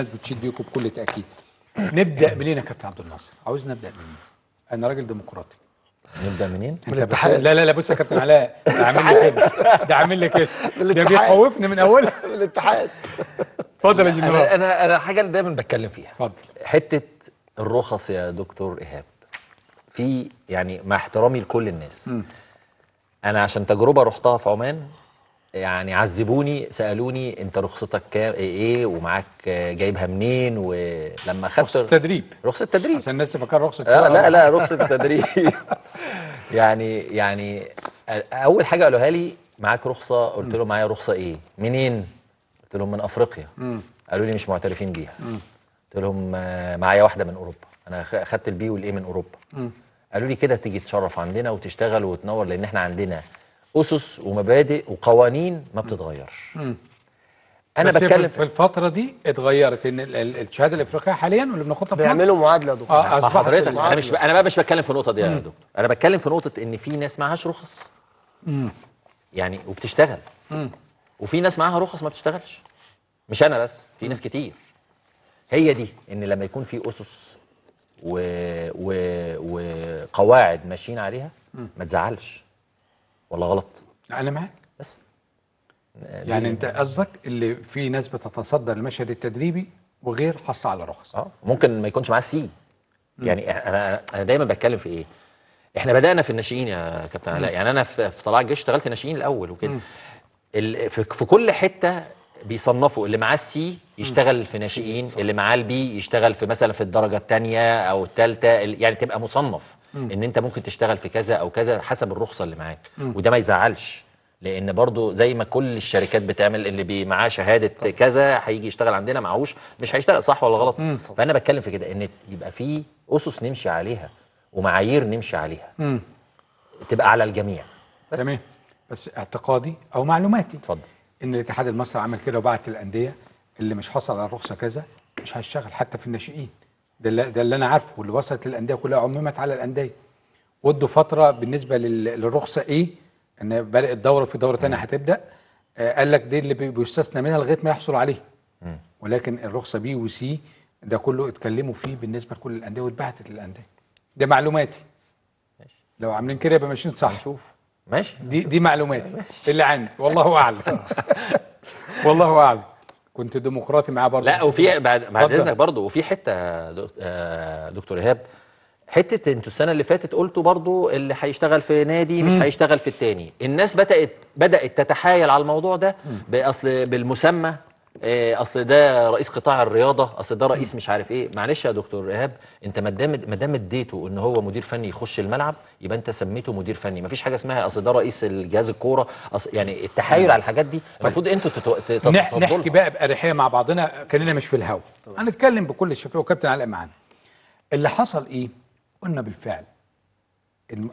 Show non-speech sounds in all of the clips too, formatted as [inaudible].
الناس بتشيد بيكم بكل تاكيد نبدا منين يا كابتن عبد الناصر عاوز نبدا منين انا راجل ديمقراطي نبدا منين من لا لا لا بص يا كابتن علاء ده عامل لي كده ده عامل لي كده [laughs] ده بيخوفني من اولها من [laughs] الاتحاد اتفضل يا جنرال انا انا, أنا حاجه اللي دايما بتكلم فيها اتفضل حته الرخص يا دكتور ايهاب في يعني مع احترامي لكل الناس م. انا عشان تجربه رحتها في عمان يعني عذبوني سالوني انت رخصتك كام ايه, ايه، ومعاك جايبها منين ولما اخذت رخصه تدريب رخصه تدريب عشان الناس تفكر رخصه لا آه، لا لا رخصه تدريب [laughs] يعني يعني اول حاجه قالوها لي معاك رخصه قلت لهم معايا رخصه ايه منين قلت لهم من افريقيا قالوا لي مش معترفين بيها قلت لهم آه، معايا واحده من اوروبا انا اخذت البي والاي من اوروبا قالوا لي كده تيجي تشرف عندنا وتشتغل وتنور لان احنا عندنا اسس ومبادئ وقوانين ما بتتغيرش انا بس بتكلم في الفتره دي اتغيرت ان الشهاده الافريقيه حاليا واللي بناخدها بيعملوا معادله يا دكتور اه حضرتك انا مش ب... انا بقى مش بتكلم في النقطه دي يا دكتور انا بتكلم في نقطه ان في ناس معهاش رخص مم. يعني وبتشتغل مم. وفي ناس معاها رخص ما بتشتغلش مش انا بس في ناس كتير هي دي ان لما يكون في اسس و... و... وقواعد ماشيين عليها ما تزعلش ولا غلط؟ انا معاك بس يعني انت قصدك اللي في ناس بتتصدر المشهد التدريبي وغير حصه على رخص اه ممكن ما يكونش معاه السي يعني انا انا دايما بتكلم في ايه؟ احنا بدانا في الناشئين يا كابتن علاء يعني انا في, في طلائع الجيش اشتغلت ناشئين الاول وكده في, في كل حته بيصنفوا اللي معاه السي يشتغل في ناشئين اللي معاه البي يشتغل في مثلا في الدرجه الثانيه او الثالثه يعني تبقى مصنف ان انت ممكن تشتغل في كذا او كذا حسب الرخصه اللي معاك وده ما يزعلش لان برضو زي ما كل الشركات بتعمل اللي معاه شهاده طب. كذا هيجي يشتغل عندنا معهوش مش هيشتغل صح ولا غلط مم. فانا بتكلم في كده ان يبقى في اسس نمشي عليها ومعايير نمشي عليها مم. تبقى على الجميع بس تمام بس اعتقادي او معلوماتي اتفضل ان الاتحاد المصري عمل كده وبعت الانديه اللي مش حصل على الرخصه كذا مش هيشتغل حتى في الناشئين ده اللي, انا عارفه واللي وصلت للانديه كلها عممت على الانديه ودوا فتره بالنسبه للرخصه ايه ان بدات الدوره في دوره ثانيه هتبدا آه قال لك دي اللي بيستثنى منها لغايه ما يحصل عليها ولكن الرخصه بي وسي ده كله اتكلموا فيه بالنسبه لكل الانديه واتبعتت للانديه ده معلوماتي ماشي. لو عاملين كده يبقى ماشيين صح شوف ماشي دي دي معلوماتي ماشي. اللي عندي والله اعلم [laughs] والله اعلم كنت ديمقراطي معاه برضه لا وفي بعد بعد اذنك برضه وفي حته آه، دكتور ايهاب حته انتوا السنه اللي فاتت قلتوا برضه اللي هيشتغل في نادي مش هيشتغل في التاني الناس بدات بدات تتحايل على الموضوع ده باصل بالمسمى إيه، اصل ده رئيس قطاع الرياضه اصل ده رئيس مش عارف ايه معلش يا دكتور ايهاب انت ما دام ما دام اديته ان هو مدير فني يخش الملعب يبقى انت سميته مدير فني ما فيش حاجه اسمها اصل ده رئيس الجهاز الكوره أصل يعني التحايل على الحاجات دي المفروض انتوا تتو... نح نحكي بقى باريحيه مع بعضنا كاننا مش في الهوا هنتكلم بكل شفافيه وكابتن علاء معانا اللي حصل ايه قلنا بالفعل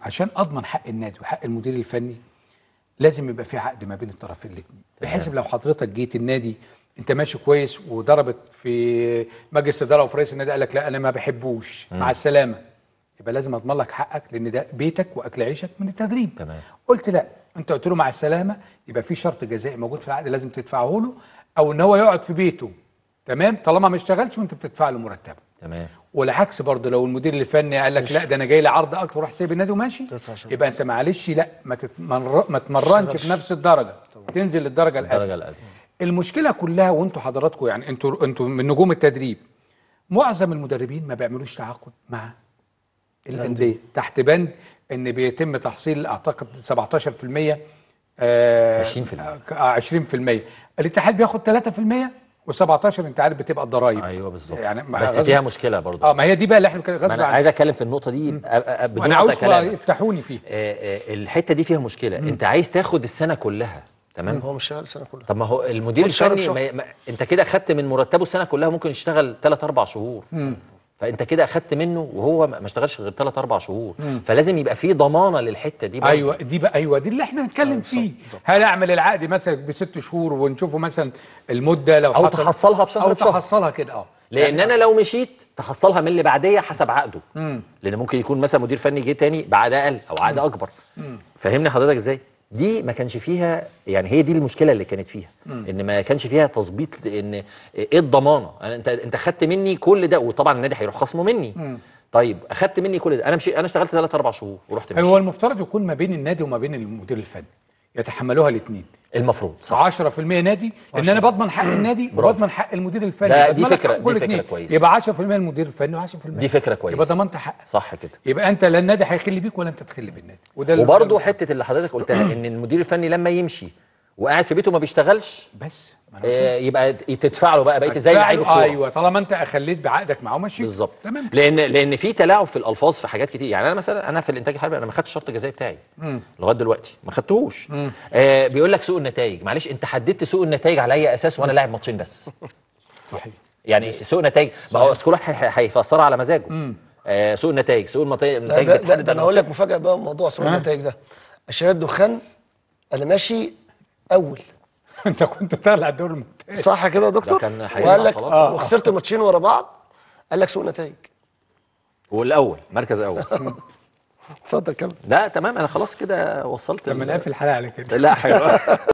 عشان اضمن حق النادي وحق المدير الفني لازم يبقى في عقد ما بين الطرفين الاثنين بحيث لو حضرتك جيت النادي انت ماشي كويس وضربت في مجلس اداره وفي رئيس النادي قال لك لا انا ما بحبوش مم. مع السلامه يبقى لازم اضمن لك حقك لان ده بيتك واكل عيشك من التدريب تمام قلت لا انت قلت له مع السلامه يبقى في شرط جزائي موجود في العقد لازم تدفعه له او ان هو يقعد في بيته تمام طالما ما اشتغلش وانت بتدفع له مرتب تمام والعكس برضه لو المدير الفني قال لك لا ده انا جاي لي عرض اكتر وراح سايب النادي وماشي يبقى انت معلش لا ما, تتمر... ما تتمرنش في نفس الدرجه طبعا. تنزل للدرجه الاقل المشكله كلها وانتوا حضراتكم يعني انتوا انتوا من نجوم التدريب معظم المدربين ما بيعملوش تعاقد مع الانديه تحت بند ان بيتم تحصيل اعتقد 17% آه 20% آه 20% الاتحاد بياخد 3% و17 انت عارف بتبقى الضرايب ايوه بالظبط يعني بس فيها مشكله برضه اه ما هي دي بقى اللي احنا غصب عننا انا عايز اتكلم في النقطه دي آه، آه، بدون انا عاوز يفتحوني فيها آه، الحته دي فيها مشكله مم. انت عايز تاخد السنه كلها تمام هو مش شغال السنه كلها طب ما هو المدير الفني ما... ما... انت كده اخدت من مرتبه السنه كلها ممكن يشتغل 3 4 شهور مم. فانت كده اخدت منه وهو ما اشتغلش غير 3 4 شهور مم. فلازم يبقى في ضمانه للحته دي بقى ايوه دي بقى ايوه دي اللي احنا بنتكلم أيوة، فيه هل اعمل العقد مثلا بست شهور ونشوفه مثلا المده لو او تحصلها بشهر او بشهر. تحصلها كده اه لان يعني انا لو مشيت تحصلها من اللي بعديه حسب عقده مم. لان ممكن يكون مثلا مدير فني جه تاني بعد اقل او عقد اكبر مم. فهمني حضرتك ازاي دي ما كانش فيها يعني هي دي المشكله اللي كانت فيها ان ما كانش فيها تظبيط ان ايه الضمانه انت انت خدت مني كل ده وطبعا النادي هيروح خصمه مني طيب اخدت مني كل ده انا مشي انا اشتغلت 3 4 شهور ورحت هو المفترض يكون ما بين النادي وما بين المدير الفني يتحملوها الاثنين المفروض صح 10% نادي ان انا بضمن حق النادي وبضمن حق المدير الفني لا دي فكره دي فكره كويسه يبقى 10% المدير الفني و10% دي فكره كويسه يبقى ضمنت حقك صح كده يبقى انت لا النادي هيخلي بيك ولا انت تخلي بالنادي وده وبرضه حته اللي حضرتك قلتها ان المدير الفني لما يمشي وقاعد في بيته ما بيشتغلش بس آه يبقى تدفع له بقى بقيت زي لعيب الكوره ايوه طالما انت اخليت بعقدك معاه ماشي بالظبط تمام لان لان في تلاعب في الالفاظ في حاجات كتير يعني انا مثلا انا في الانتاج الحربي انا ما خدتش الشرط الجزائي بتاعي لغايه دلوقتي ما خدتهوش آه بيقول لك سوء النتائج معلش انت حددت سوء النتائج على اي اساس وانا لاعب ماتشين بس صحيح يعني سوء النتائج ما هو كل واحد هيفسرها على مزاجه آه سوء النتائج سوء النتائج ده, ده, انا هقول لك مفاجاه بقى موضوع سوء النتائج ده شيرات دخان انا ماشي اول [laughs] انت كنت طالع دور ممتاز صح كده يا دكتور؟ كان وقال لك آه. وخسرت ماتشين ورا بعض قال لك سوء نتائج والاول مركز اول [laughs] اتفضل كمل لا تمام انا خلاص كده وصلت لما نقفل الحلقه على كده لا حلو [laughs]